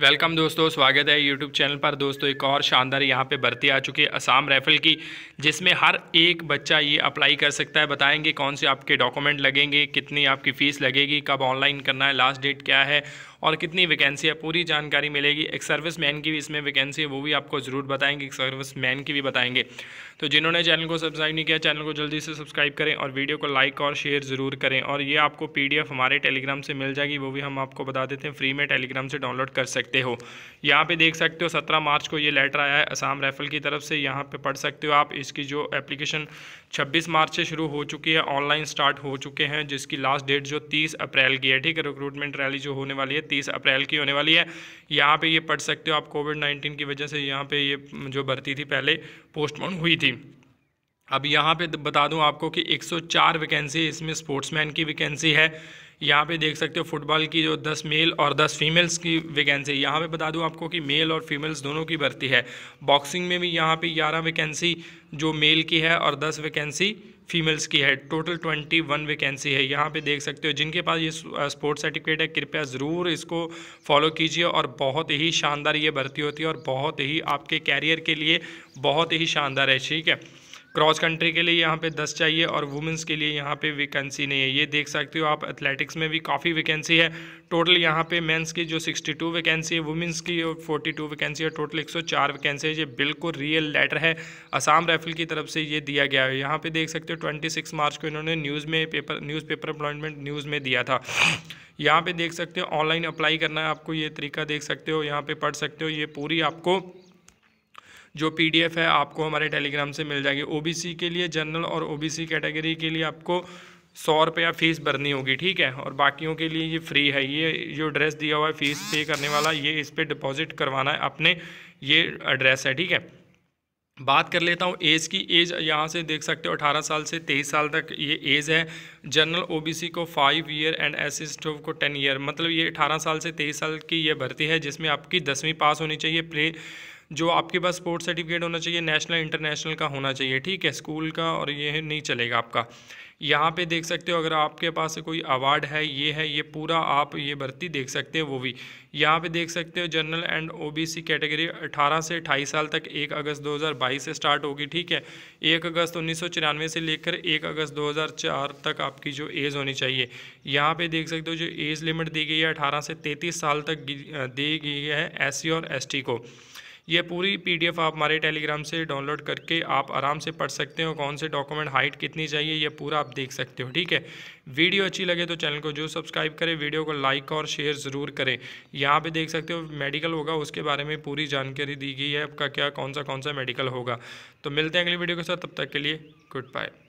welcome दोस्तों स्वागत है यूट्यूब चैनल पर दोस्तों एक और शानदार यहाँ पे भर्ती आ चुकी है असम राइफल की जिसमें हर एक बच्चा ये अप्लाई कर सकता है बताएंगे कौन से आपके डॉक्यूमेंट लगेंगे कितनी आपकी फ़ीस लगेगी कब ऑनलाइन करना है लास्ट डेट क्या है और कितनी वैकेंसी है पूरी जानकारी मिलेगी एक सर्विस मैन की भी इसमें वैकेंसी है वो भी आपको ज़रूर बताएंगे एक सर्विस मैन की भी बताएंगे तो जिन्होंने चैनल को सब्सक्राइब नहीं किया चैनल को जल्दी से सब्सक्राइब करें और वीडियो को लाइक और शेयर ज़रूर करें और ये आपको पी हमारे टेलीग्राम से मिल जाएगी वो भी हम आपको बता देते हैं फ्री में टेलीग्राम से डाउनलोड कर सकते हो यहाँ पर देख सकते हो सत्रह मार्च को ये लेटर आया है असाम राइफल की तरफ से यहाँ पर पढ़ सकते हो आप इसकी जो एप्लीकेशन छब्बीस मार्च से शुरू हो चुकी है ऑनलाइन स्टार्ट हो चुके हैं जिसकी लास्ट डेट जो तीस अप्रैल की है ठीक है रिक्रूटमेंट रैली जो होने वाली है तीस अप्रैल की होने वाली है यहाँ पे ये पढ़ सकते हो आप कोविड नाइन्टीन की वजह से यहाँ पे ये जो भर्ती थी पहले पोस्टपोन हुई थी अब यहाँ पे बता दूँ आपको कि 104 वैकेंसी इसमें स्पोर्ट्समैन की वैकेंसी है यहाँ पे देख सकते हो फुटबॉल की जो 10 मेल और 10 फीमेल्स की वैकेंसी यहाँ पे बता दूँ आपको कि मेल और फीमेल्स दोनों की भर्ती है बॉक्सिंग में भी यहाँ पे 11 वैकेंसी जो मेल की है और 10 वैकेंसी फीमेल्स की है टोटल ट्वेंटी वन वैकेंसी है यहाँ पे देख सकते हो जिनके पास ये स्पोर्ट्स सर्टिफिकेट है कृपया ज़रूर इसको फॉलो कीजिए और बहुत ही शानदार ये भर्ती होती है और बहुत ही आपके कैरियर के लिए बहुत ही शानदार है ठीक है क्रॉस कंट्री के लिए यहाँ पे दस चाहिए और वुमेंस के लिए यहाँ पे वैकेंसी नहीं है ये देख सकते हो आप एथलेटिक्स में भी काफ़ी वैकेंसी है टोटल यहाँ पे मेंस की जो 62 वैकेंसी है वुमेंस की 42 वैकेंसी है टोटल 104 वैकेंसी है ये बिल्कुल रियल लेटर है असम राइफल की तरफ से ये दिया गया है यहाँ पर देख सकते हो सिक्स मार्च को इन्होंने न्यूज़ में paper newspaper appointment news में दिया था यहाँ पर देख सकते हो ऑनलाइन अप्लाई करना है आपको ये तरीका देख सकते हो यहाँ पर पढ़ सकते हो ये पूरी आपको जो पीडीएफ है आपको हमारे टेलीग्राम से मिल जाएगी ओबीसी के लिए जनरल और ओबीसी कैटेगरी के लिए आपको सौ रुपया फ़ीस भरनी होगी ठीक है और बाकियों के लिए ये फ्री है ये जो एड्रेस दिया हुआ है फ़ीस पे करने वाला ये इस पर डिपॉजिट करवाना है अपने ये एड्रेस है ठीक है बात कर लेता हूँ एज़ की एज यहाँ से देख सकते हो 18 साल से 23 साल तक ये एज़ है जनरल ओबीसी को फाइव ईयर एंड एस स्टोव को टेन ईयर मतलब ये 18 साल से 23 साल की ये भर्ती है जिसमें आपकी दसवीं पास होनी चाहिए प्ले जो आपके पास स्पोर्ट्स सर्टिफिकेट होना चाहिए नेशनल इंटरनेशनल का होना चाहिए ठीक है स्कूल का और ये नहीं चलेगा आपका यहाँ पे देख सकते हो अगर आपके पास कोई अवार्ड है ये है ये पूरा आप ये भर्ती देख सकते हो वो भी यहाँ पे देख सकते हो जनरल एंड ओबीसी कैटेगरी 18 से 28 साल तक 1 अगस्त 2022 से स्टार्ट होगी ठीक है 1 अगस्त उन्नीस से लेकर 1 अगस्त 2004 तक आपकी जो एज होनी चाहिए यहाँ पे देख सकते हो जो एज लिमिट दी गई है अठारह से तैंतीस साल तक दी गई है एस और एस को ये पूरी पीडीएफ आप हमारे टेलीग्राम से डाउनलोड करके आप आराम से पढ़ सकते हो कौन से डॉक्यूमेंट हाइट कितनी चाहिए ये पूरा आप देख सकते हो ठीक है वीडियो अच्छी लगे तो चैनल को जो सब्सक्राइब करें वीडियो को लाइक और शेयर ज़रूर करें यहाँ पर देख सकते हो मेडिकल होगा उसके बारे में पूरी जानकारी दी गई है आपका क्या कौन सा कौन सा मेडिकल होगा तो मिलते हैं अगली वीडियो के साथ तब तक के लिए गुड बाय